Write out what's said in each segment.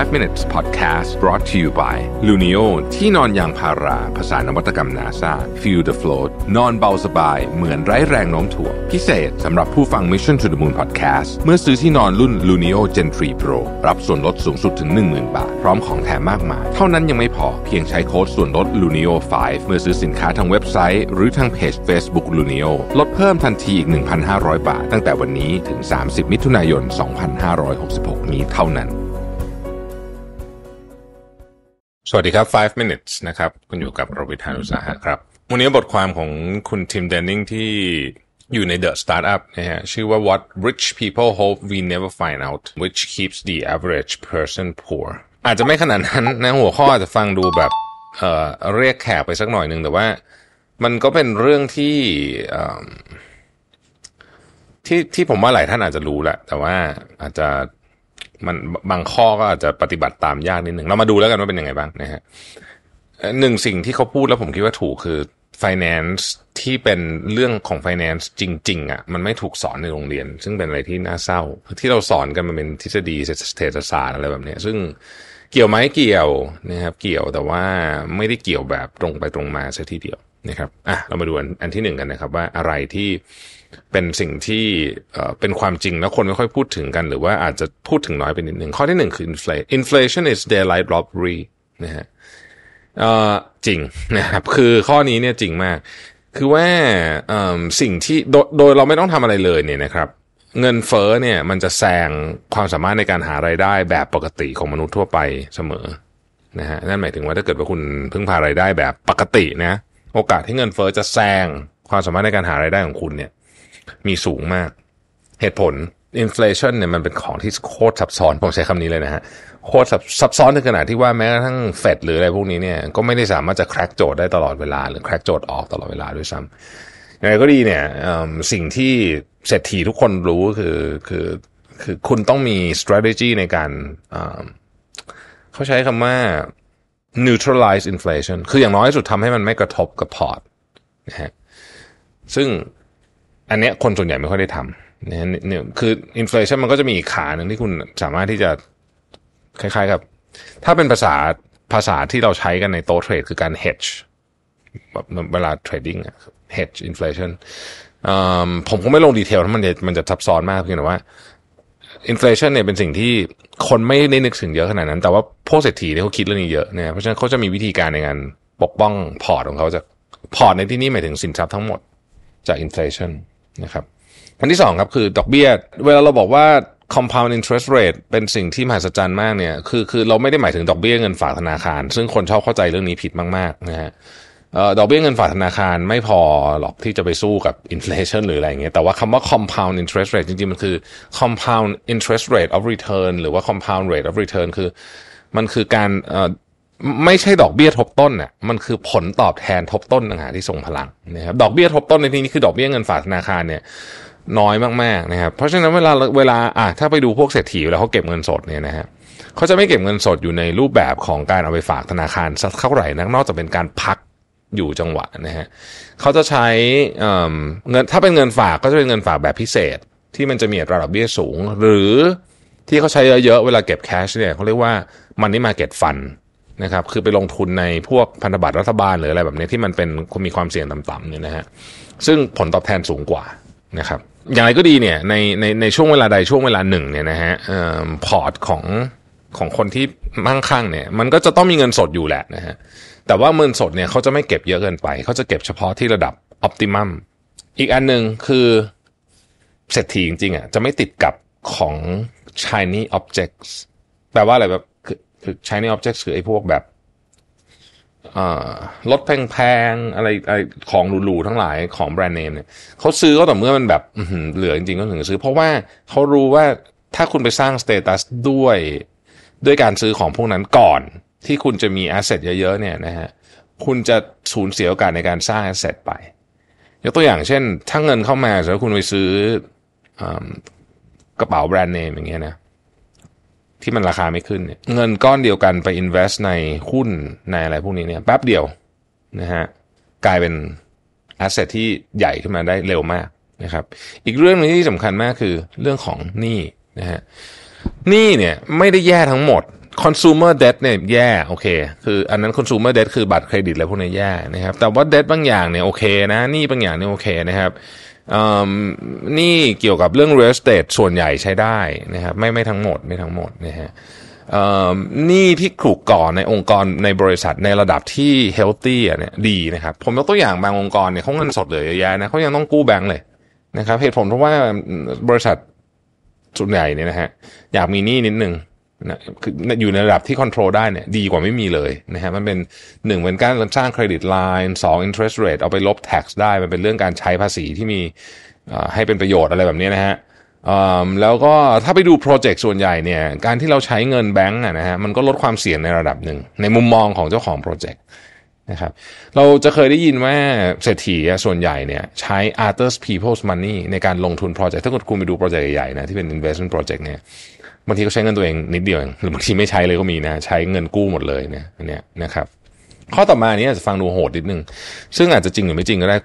5 minutes podcast brought to you by Luno ที่นอนยางพาราภาษานวัตกรรม NASA feel the float นอนเบาสบายเหมือนไร้แรงโน้มถ่วง พิเศษสำหรับผู้ฟัง Mission to the Moon podcast เมื่อซื้อที่นอนรุ่น Luno Gen 3 Pro รับส่วนลดสูงสุดถึง 10,000บาท พร้อมของแถมมากมาย เท่านั้นยังไม่พอ เพียงใช้โค้ดส่วนลด Luno 5 เมื่อซื้อสินค้าทางเว็บไซต์หรือทางเพจ Facebook Luno ลดเพิ่มทันทีอีก1,500บาท ตั้งแต่วันนี้ถึง 30 มิถุนายน 2566นี้เท่านั้นสวัสดีครับ 5 minutes นะครับ คุณอยู่กับโรบิทานุสาหะครับ วันนี้บทความของคุณทิมเดนนิงที่อยู่ใน The Startup นะฮะชื่อว่า What Rich People Hope We Never Find Out Which Keeps the Average Person Poor อาจจะไม่ขนาดนั้นนะหัวข้ออาจจะฟังดูแบบเอ่อเรียกแขกไปสักหน่อยหนึ่งแต่ว่ามันก็เป็นเรื่องที่ที่ที่ผมว่าหลายท่านอาจจะรู้แหละแต่ว่าอาจจะมันบางข้อก็อาจจะปฏิบัติตามยากนิดหนึ่งเรามาดูแล้วกันว่าเป็นยังไงบ้างนะฮะหนึ่งสิ่งที่เขาพูดแล้วผมคิดว่าถูกคือ finance ที่เป็นเรื่องของ finance จริง ๆอะ่ะมันไม่ถูกสอนในโรงเรียน ซึ่งเป็นอะไรที่น่าเศร้าที่เราสอนกันมันเป็นทฤษฎีเศรษฐศาสตร์อะไรแบบนี้ซึ่งเกี่ยวไหมเกี่ยวนะครับเกี่ยวแต่ว่าไม่ได้เกี่ยวแบบตรงไปตรงมาซะทีเดียวนะครับอ่ะเรามาดูอันที่หนึ่งกันนะครับ ว่าอะไรที่เป็นสิ่งที่เป็นความจริงแล้วคนไม่ค่อยพูดถึงกันหรือว่าอาจจะพูดถึงน้อยไปนิดหนึ่ง ข้อที่หนึ่งคือ inflation inflation is daylight robbery นะฮะจริงนะครับคือข้อนี้เนี่ยจริงมาก คือว่าสิ่งที่โดยเราไม่ต้องทำอะไรเลยเนี่ยนะครับ เงินเฟ้อเนี่ยมันจะแซงความสามารถในการหาไรายได้แบบปกติของมนุษย์ทั่วไปเสมอนะฮะนั่นหมายถึงว่าถ้าเกิดว่าคุณพึ่งพารายได้แบบปกตินะโอกาสที่เงินเฟอ้อจะแซงความสามารถในการหารายได้ของคุณเนี่ย มีสูงมาก เหตุผลอินฟลชันเนี่ยมันเป็นของที่โคตรซับซ้อน ผมใช้คำนี้เลยนะฮะโคตรซับซ้อนถึงขนาดที่ว่าแม้กระทั่งเฟดหรืออะไรพวกนี้เนี่ย ก็ไม่ได้สามารถจะแคร็กโจทย์ได้ตลอดเวลาหรือแคร็กโจทย์ออกตลอดเวลาด้วยซ้ำอย่างไรก็ดีเนี่ยสิ่งที่เศรษฐีทุกคนรู้คือคือคือคุณต้องมี strategy ในการเขาใช้คำว่า neutralize inflation คืออย่างน้อยสุดทำให้มันไม่กระทบกับพอร์ตนะฮะ ซึ่งอันเนี้ยคนส่วนใหญ่ไม่ค่อยได้ทำนะฮะเนี่ยคืออินฟลชันมันก็จะมีขาหนึ่งที่คุณสามารถที่จะคล้ายๆกับ ถ้าเป็นภาษาภาษาที่เราใช้กันในโต๊ะเทรด คือการ hedge แบบเวลาเทรดดิ้ง hedge inflation ผมคงไม่ลงดีเทลเพราะมันจะมันจะซับซ้อนมากเพียงแต่ว่าอินฟลชันเนี่ยเป็นสิ่งที่คนไม่ได้นึกถึงเยอะขนาดนั้นแต่ว่าพวกเศรษฐีเนี่ยเขาคิดเรื่องนี้เยอะเนยเพราะฉะนั้นเขาจะมีวิธีการในการปกป้องพอร์ตของเขาจากพอร์ตในที่นี้หมายถึงสินทรัพย์ทั้งหมดจากอินฟลชันนะครับอันที่สองครับคือ ดอกเบี้ยเวลาเราบอกว่า compound interest rate เป็นสิ่งที่มหัศจรรย์มากเนี่ยคือคือเราไม่ได้หมายถึงดอกเบี้ยเงินฝากธนาคาร ซึ่งคนชอบเข้าใจเรื่องนี้ผิดมากๆนะฮะดอกเบี้ยเงินฝากธนาคารไม่พอหรอกที่จะไปสู้กับอินฟลชันหรืออะไรอย่างเงี้ยแต่ว่าคำว่า compound interest rate จริงๆมันคือ compound interest rate of return หรือว่า compound rate of return คือ มันคือการไม่ใช่ดอกเบี้ยทบต้นน่ะมันคือผลตอบแทนทบต้นต่างหากที่ส่งพลังนะครับดอกเบี้ยทบต้นในที่นี้คือดอกเบี้ยเงินฝากธนาคารเนี่ยน้อยมากๆนะครับเพราะฉะนั้นเวลาเวลาอ่ะถ้าไปดูพวกเศรษฐีเล้าเขาเก็บเงินสดเนี่ยนะฮะเขาจะไม่เก็บเงินสดอยู่ในรูปแบบของการเอาไปฝากธนาคารสักเท่าไหร่นักนอกจากเป็นการพักอยู่จังหวะนะฮะเขาจะใช้เงินถ้าเป็นเงินฝากก็จะเป็นเงินฝากแบบพิเศษที่มันจะมีอัตราดอกเบี้ยสูง หรือที่เขาใช้เยอะๆเวลาเก็บแคชเนี่ยเขาเรียกว่ามันนี่มาเก็ตฟันนะครับคือไปลงทุนในพวกพันธบัตรรัฐบาลหรืออะไรแบบนี้ที่มันเป็นมีความเสี่ยงต่ำๆเนี่ยนะฮะซึ่งผลตอบแทนสูงกว่านะครับอย่างไรก็ดีเนี่ยในในในช่วงเวลาใดช่วงเวลาหนึ่งเนี่ยนะฮะพอร์ตของของคนที่มั่งคั่งเนี่ยมันก็จะต้องมีเงินสดอยู่แหละนะฮะแต่ว่าเงินสดเนี่ยเขาจะไม่เก็บเยอะเกินไป เขาจะเก็บเฉพาะที่ระดับออพติมัมอีกอันหนึ่งคือเศรษฐีจริงๆอ่ะจะไม่ติดกับของ shiny objects แปลว่าอะไรแบบคือชือน h i n y objects คือไอ้พวกแบบรถแพงๆอะไรอะไรของหรูๆทั้งหลายของแบรนด์เนมเนี่ยเขาซื้อก็ต่อเมื่อมันแบบเหลือจริงๆก็ถึงซื้อ เพราะว่าเขารู้ว่าถ้าคุณไปสร้างสเตตัสด้วยด้วยการซื้อของพวกนั้นก่อนที่คุณจะมีแอสเซทเยอะๆเนี่ยนะฮะ คุณจะสูญเสียโอกาสในการสร้างแอสเซทไป ยกตัวอย่างเช่น ถ้าเงินเข้ามาแล้วคุณไปซื้อกระเป๋าแบรนด์เนมอย่างเงี้ยนะ ที่มันราคาไม่ขึ้นเนี่ยเงินก้อนเดียวกันไป invest ในหุ้นในอะไรพวกนี้เนี่ยแป๊บเดียวนะฮะกลายเป็นอสเซทที่ใหญ่ขึ้นมาได้เร็วมากนะครับ อีกเรื่องนึงที่สำคัญมากคือเรื่องของหนี้นะฮะหนี้เนี่ยไม่ได้แย่ทั้งหมดคอน s u m e r debt เนี่ยแย่โอเคคือ อันนั้นคอน s u m e r debt คือบัตรเครดิตอะไรพวกนี้แย่นะครับ แต่ว่า debt บางอย่างเนี่ยโอเคนะนี่บางอย่างเนี่ยโอเคนะครับนี่เกี่ยวกับเรื่อง real estate ส่วนใหญ่ใช้ได้นะครับไม่ไม่ทั้งหมดไม่ทั้งหมดนะฮะนี่ที่ขูกก่อนในองค์กรในบริษัทในระดับที่ healthy เนี่ยดีนะครับผมยกตัวอย่างบางองค์กรเนี่ยเขาเงินสดเหลือเยอะแยะนะเขายังต้องกู้แบงก์เลยนะครับเหตุผลเพราะว่าบริษัทส่วนใหญ่เนี่ยนะฮะอยากมีหนี้นิดนึงนะคืออยู่ในระดับที่ควบคุมได้เนี่ยดีกว่าไม่มีเลยนะฮะมันเป็นหนึ่งเป็นการสร้างเครดิตไลน์สองอินเทรสเรทเอาไปลบ tax ได้มันเป็นเรื่องการใช้ภาษีที่มีให้เป็นประโยชน์อะไรแบบนี้นะฮะแล้วก็ถ้าไปดูโปรเจกต์ส่วนใหญ่เนี่ยการที่เราใช้เงินแบงก์นะฮะมันก็ลดความเสี่ยงในระดับหนึ่ง ในมุมมองของเจ้าของโปรเจกต์นะครับเราจะเคยได้ยินว่าเศรษฐีส่วนใหญ่เนี่ยใช้ others people's money ในการลงทุนโปรเจกต์ถ้าคุณไปดูโปรเจกต์ใหญ่ๆนะที่เป็น investment project เนี่ยบางทีก็ใช้เงินตัวเองนิดเดียวเองหรือบางทีไม่ใช้เลยก็มีนะ ใช้เงินกู้หมดเลยเนี่ยนเนี่ยนะครับ ข้อต่อมานี้ยจะฟังดูโหดนิดนึง ซึ่งอาจจะจริงหรือไม่จริงก็ได้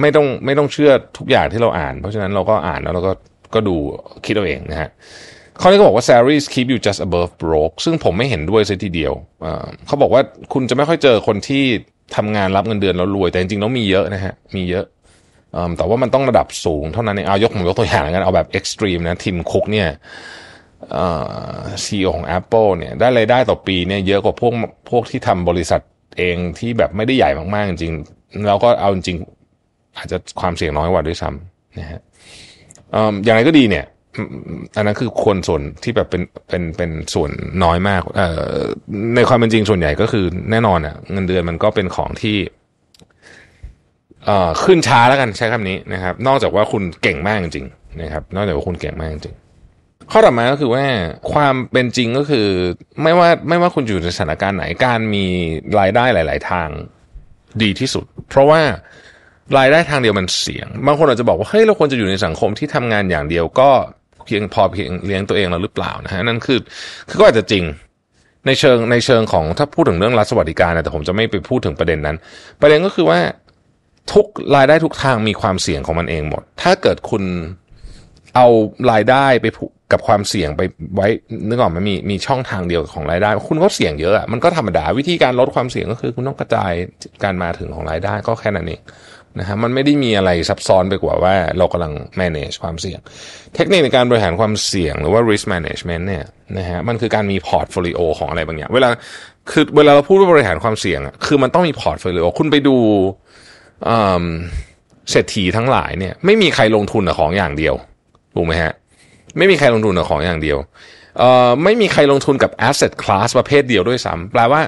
ไม่ต้องไม่ต้องเชื่อทุกอย่างที่เราอ่าน เพราะฉะนั้นเราก็อ่านแล้วเราก็ก็ดูคิดเอาเองนะฮะข้อนี้ก็บอกว่า salaries keep you just above broke ซึ่งผมไม่เห็นด้วยเลยทีเดียวเขาบอกว่าคุณจะไม่ค่อยเจอคนที่ทำงานรับเงินเดือนแล้วรวย แต่จริงๆแล้วมีเยอะนะฮะมีเยอะแต่ว่ามันต้องระดับสูงเท่านั้นเองเอายกผมยกตัวอย่างแล้วกันเอาแบบ extreme นะทีมคุกเนี่ยซีอีโอของ Apple เนี่ย ได้ไรายได้ต่อปีเนี่ย เยอะกว่าพวกพวกที่ทำบริษัทเองที่แบบไม่ได้ใหญ่มากๆจริงเราก็เอาจริง อาจจะความเสี่ยงน้อยกว่าด้วยซ้ำนะฮะอย่างไรก็ดีเนี่ย อันนั้นคือคนส่วนที่แบบเป็นเป็นเป็นส่วนน้อยมากในความเป็นจริงส่วนใหญ่ก็คือแน่นอนอะ่ะเงินเดือนมันก็เป็นของที่ขึ้นช้าแล้วกันใช้คำนี้นะครับ นอกจากว่าคุณเก่งมากจริงนะครับนอกจากว่าคุณเก่งมากจริงข้อต่อมาก็คือว่าความเป็นจริงก็คือไม่ว่าไม่ว่าคุณอยู่ในสถานการณ์ไหน การมีรายได้หลาย ๆทางดีที่สุด เพราะว่ารายได้ทางเดียวมันเสี่ยง บางคนอาจจะบอกว่าเฮ้ยเราควรจะอยู่ในสังคมที่ทำงานอย่างเดียวก็เพียงพอเพียงเลี้ยงตัวเองเราหรือเปล่านะฮะนั่นคือคือ ก็อาจจะจริงในเชิงในเชิงของถ้าพูดถึงเรื่องรัฐสวัสดิการนะแต่ผมจะไม่ไปพูดถึงประเด็นนั้น ประเด็นก็คือว่าทุกรายได้ทุกทางมีความเสี่ยงของมันเองหมด ถ้าเกิดคุณเอารายได้ไปกับความเสี่ยงไปไว้ นึกออกไหมมีมีช่องทางเดียวของรายได้ คุณก็เสี่ยงเยอะอะมันก็ธรรมดาวิธีการลดความเสี่ยงก็คือคุณต้องกระจายการมาถึงของรายได้ ก็แค่นั้นเองนะฮะ มันไม่ได้มีอะไรซับซ้อนไปกว่าว่าเรากำลัง manage ความเสี่ยง เทคนิคในการบริหารความเสี่ยงหรือว่า risk management เนี่ยนะฮะ มันคือการมีพอร์ตโฟลิโอของอะไรบางอย่าง เวลา คือเวลาเราพูดว่าบริหารความเสี่ยงอ่ะ คือมันต้องมีพอร์ตโฟลิโอ คุณไปดูเศรษฐีทั้งหลายเนี่ยไม่มีใครลงทุนแต่ของอย่างเดียวถูกไหมฮะไม่มีใครลงทุนกับของอย่างเดียว เอ่อไม่มีใครลงทุนกับ asset class ประเภทเดียวด้วยซ้ำ แปลว่า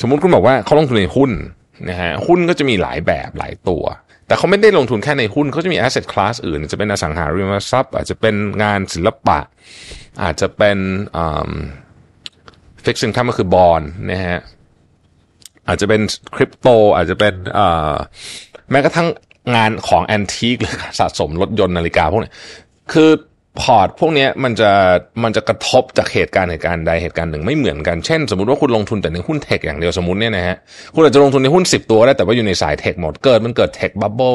สมมุติคุณบอกว่าเขาลงทุนในหุ้นนะฮะหุ้นก็จะมีหลายแบบหลายตัว แต่เขาไม่ได้ลงทุนแค่ในหุ้นเขาจะมี asset class อื่น จะเป็นอสังหาริมทรัพย์ อาจจะเป็นงานศิลปะ อาจจะเป็นเออ่ฟิกซิ i n c ั m e ก็คือบอลนะฮะอาจจะเป็นคริปโต อาจจะเป็นแม้กระทั่งงานของแอนทิกหรือสะสมรถยนต์นาฬิกาพวกนี้คือพอร์ตพวกนี้มันจะมันจะกระทบจากเหตุการณ์เหตุการณ์ใดเหตุการณ์หนึ่งไม่เหมือนกันเช่นสมมติว่าคุณลงทุนแต่ในหุ้นเทคอย่างเดียวสมมติเนี่ยนะฮะคุณอาจจะลงทุนในหุ้น 10 ตัวได้แต่ว่าอยู่ในสายเทคหมดเกิด มันเกิดเทคบับเบิ้ล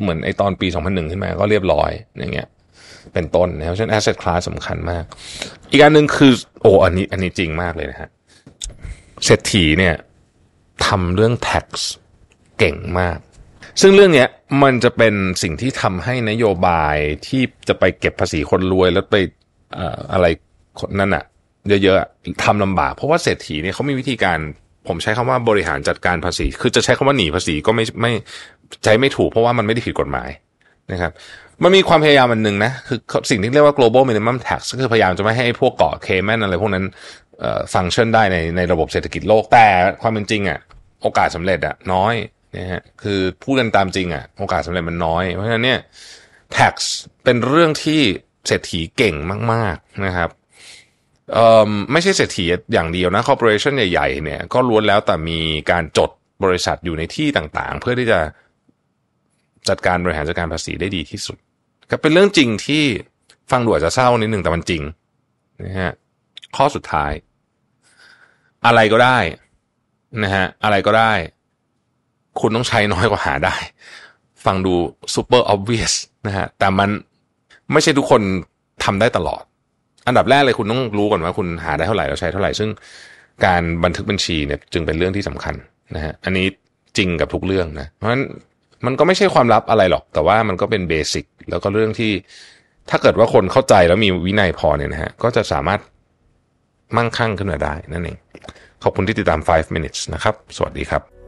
เหมือนไอตอนปี 2001ขึ้นมาก็เรียบร้อยอย่างเงี้ย เป็นต้นนะครับเช่นแอสเซทคลาสสำคัญมาก อีกอันหนึ่งคือโอ้อันนี้อันนี้จริงมากเลยนะฮะเศรษฐีเนี่ยทำเรื่อง tax เก่งมากซึ่งเรื่องเนี้ยมันจะเป็นสิ่งที่ทำให้นโยบายที่จะไปเก็บภาษีคนรวยแล้วไปอะไรนั่นอะเยอะๆทำลำบาก เพราะว่าเศรษฐีเนี่ยเขามีวิธีการผมใช้คำว่าบริหารจัดการภาษี คือจะใช้คำว่าหนีภาษีก็ไม่ไม่ใช้ไม่ถูก เพราะว่ามันไม่ได้ผิดกฎหมายนะครับมันมีความพยายามอันหนึ่งนะคือสิ่งที่เรียกว่า global minimum tax ก็คือพยายามจะไม่ให้พวกเกาะเคแมนอะไรพวกนั้นฟังก์ชันได้ในในระบบเศรษฐกิจโลกแต่ความเป็นจริงอะ่ะโอกาสสำเร็จอ่ะน้อยนะฮะคือพูดกันตามจริงอะ่ะโอกาสสำเร็จมันน้อย เพราะฉะนั้นเนี่ย tax เป็นเรื่องที่เศรษฐีเก่งมากๆนะครับเอ่อไม่ใช่เศรษฐีอย่างเดียวนะคอร์ปอเรชันใหญ่ๆเนี่ยก็ล้วนแล้วแต่มีการจดบริษัทอยู่ในที่ต่างๆ เพื่อที่จะจัดการบริหารจัดการภาษีได้ดีที่สุด ก็เป็นเรื่องจริงที่ฟังดูอาจจะเศร้านิดหนึ่งแต่มันจริงนะฮะข้อสุดท้าย อะไรก็ได้นะฮะอะไรก็ได้คุณต้องใช้น้อยกว่าหาได้ ฟังดูซูเปอร์ออบเวียสนะฮะแต่มันไม่ใช่ทุกคนทำได้ตลอด อันดับแรกเลยคุณต้องรู้ก่อนว่าคุณหาได้เท่าไหร่ แล้วใช้เท่าไหร่ซึ่งการบันทึกบัญชีเนี่ยจึงเป็นเรื่องที่สำคัญนะฮะอันนี้จริงกับทุกเรื่องนะเพราะฉะนั้นมันก็ไม่ใช่ความลับอะไรหรอก แต่ว่ามันก็เป็นเบสิกแล้วก็เรื่องที่ถ้าเกิดว่าคนเข้าใจแล้วมีวินัยพอเนี่ยนะฮะก็จะสามารถมั่งคั่งขึ้นมาได้นั่นเอง ขอบคุณที่ติดตาม5 minutes นะครับ สวัสดีครับ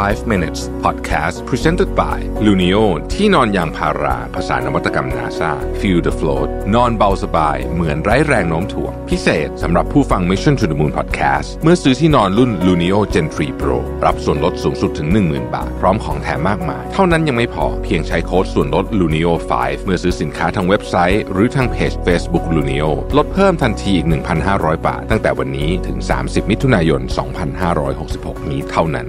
5 minutes podcast presented by Luno ที่นอนยางพาราภาษานวัตกรรม NASA feel the float นอนเบาสบายเหมือนไร้แรงโน้มถ่วง พิเศษสำหรับผู้ฟัง Mission to the Moon podcast เมื่อซื้อที่นอนรุ่น Luno Gen 3 Pro รับส่วนลดสูงสุดถึง 10,000 บาท พร้อมของแถมมากมาย เท่านั้นยังไม่พอ เพียงใช้โค้ดส่วนลด Luno 5 เมื่อซื้อสินค้าทางเว็บไซต์หรือทางเพจ Facebook Luno ลดเพิ่มทันทีอีก1,500บาทตั้งแต่วันนี้ถึง 30 มิถุนายน 2566นี้เท่านั้น